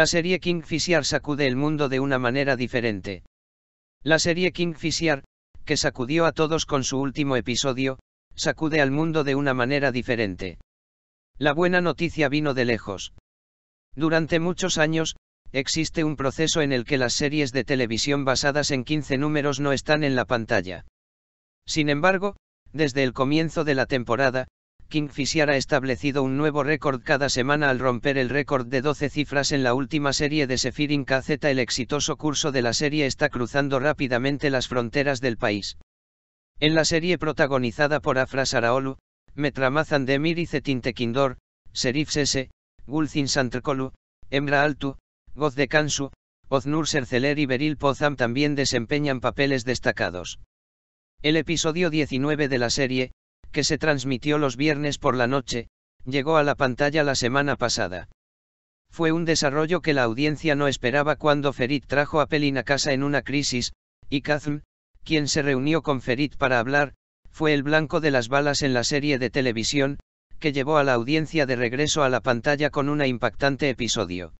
La serie Kingfisher sacude el mundo de una manera diferente. La serie Kingfisher, que sacudió a todos con su último episodio, sacude al mundo de una manera diferente. La buena noticia vino de lejos. Durante muchos años, existe un proceso en el que las series de televisión basadas en 15 números no están en la pantalla. Sin embargo, desde el comienzo de la temporada, Kingfisher ha establecido un nuevo récord cada semana al romper el récord de 12 cifras en la última serie de Sephirin KZ. El exitoso curso de la serie está cruzando rápidamente las fronteras del país. En la serie protagonizada por Afra Saraolu, Metramazan Demir y Tekindor, Serif Sese, Gulzin Santrkolu, Emra Altu, Goz de Kansu, Oznur Serceler y Beril Pozam también desempeñan papeles destacados. El episodio 19 de la serie, que se transmitió los viernes por la noche, llegó a la pantalla la semana pasada. Fue un desarrollo que la audiencia no esperaba cuando Ferit trajo a Pelin a casa en una crisis, y Kazm, quien se reunió con Ferit para hablar, fue el blanco de las balas en la serie de televisión, que llevó a la audiencia de regreso a la pantalla con un impactante episodio.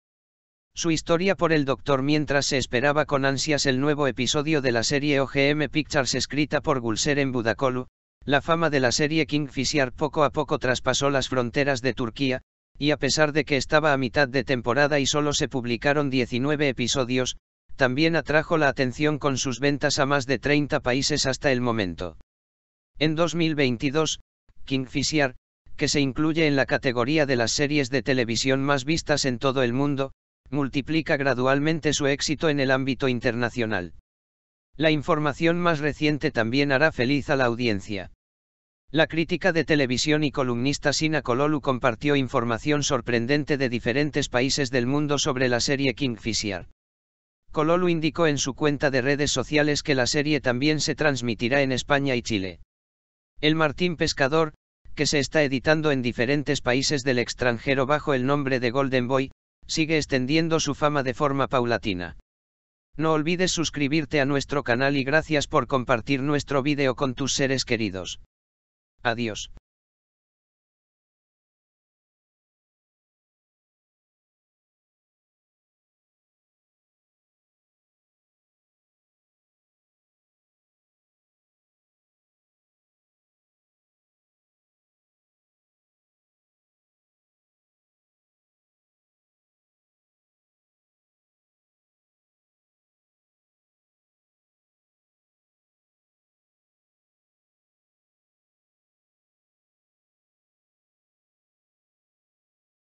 Su historia por el doctor mientras se esperaba con ansias el nuevo episodio de la serie OGM Pictures escrita por en Budakolu, la fama de la serie Kingfisher poco a poco traspasó las fronteras de Turquía, y a pesar de que estaba a mitad de temporada y solo se publicaron 19 episodios, también atrajo la atención con sus ventas a más de 30 países hasta el momento. En 2022, Kingfisher, que se incluye en la categoría de las series de televisión más vistas en todo el mundo, multiplica gradualmente su éxito en el ámbito internacional. La información más reciente también hará feliz a la audiencia. La crítica de televisión y columnista Sina Kololu compartió información sorprendente de diferentes países del mundo sobre la serie Kingfisher. Kololu indicó en su cuenta de redes sociales que la serie también se transmitirá en España y Chile. El Martín Pescador, que se está editando en diferentes países del extranjero bajo el nombre de Golden Boy, sigue extendiendo su fama de forma paulatina. No olvides suscribirte a nuestro canal y gracias por compartir nuestro video con tus seres queridos. Adiós.